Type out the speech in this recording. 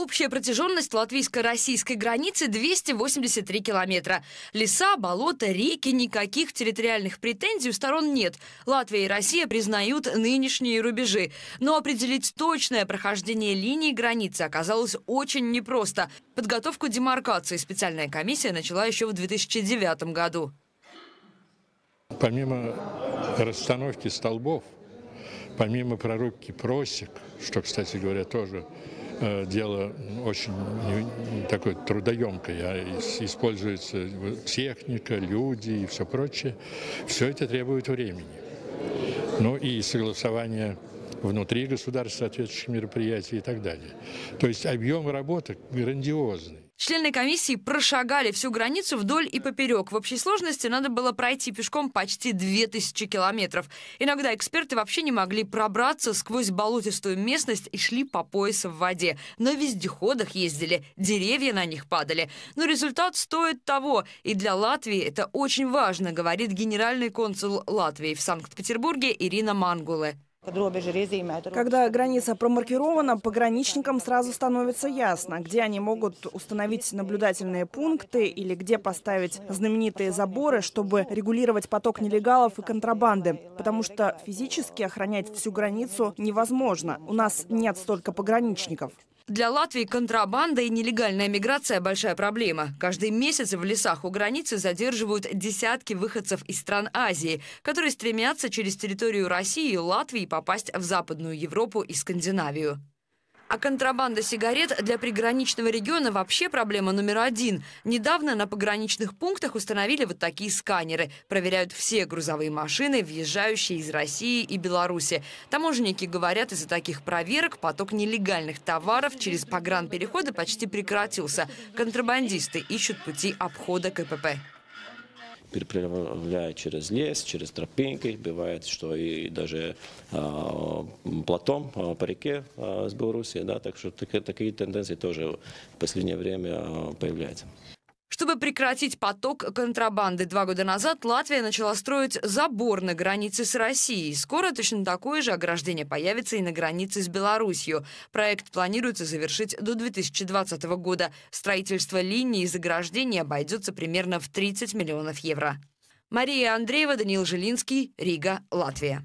Общая протяженность латвийско-российской границы 283 километра. Леса, болота, реки, никаких территориальных претензий у сторон нет. Латвия и Россия признают нынешние рубежи. Но определить точное прохождение линии границы оказалось очень непросто. Подготовку демаркации специальная комиссия начала еще в 2009 году. Помимо расстановки столбов, помимо прорубки просек, что, кстати говоря, тоже Э, дело очень такое трудоемкое. Используется техника, люди и все прочее. Все это требует времени. Ну и согласование внутри государства соответствующих мероприятий и так далее. То есть объем работы грандиозный. Члены комиссии прошагали всю границу вдоль и поперек. В общей сложности надо было пройти пешком почти 2000 километров. Иногда эксперты вообще не могли пробраться сквозь болотистую местность и шли по пояс в воде. На вездеходах ездили, деревья на них падали. Но результат стоит того. И для Латвии это очень важно, говорит генеральный консул Латвии в Санкт-Петербурге Ирина Мангуле. Когда граница промаркирована, пограничникам сразу становится ясно, где они могут установить наблюдательные пункты или где поставить знаменитые заборы, чтобы регулировать поток нелегалов и контрабанды. Потому что физически охранять всю границу невозможно. У нас нет столько пограничников. Для Латвии контрабанда и нелегальная миграция – большая проблема. Каждый месяц в лесах у границы задерживают десятки выходцев из стран Азии, которые стремятся через территорию России и Латвии попасть в Западную Европу и Скандинавию. А контрабанда сигарет для приграничного региона вообще проблема номер один. Недавно на пограничных пунктах установили вот такие сканеры. Проверяют все грузовые машины, въезжающие из России и Беларуси. Таможенники говорят, из-за таких проверок поток нелегальных товаров через погранпереходы почти прекратился. Контрабандисты ищут пути обхода КПП переправляют через лес, через тропинки. Бывает, что и даже а, платом а, по реке а, с Белоруссии, Да, так что так, такие тенденции тоже в последнее время а, появляются. Чтобы прекратить поток контрабанды, два года назад Латвия начала строить забор на границе с Россией. Скоро точно такое же ограждение появится и на границе с Беларусью. Проект планируется завершить до 2020 года. Строительство линии и заграждения обойдется примерно в 30 миллионов евро. Мария Андреева, Даниил Жилинский, Рига, Латвия.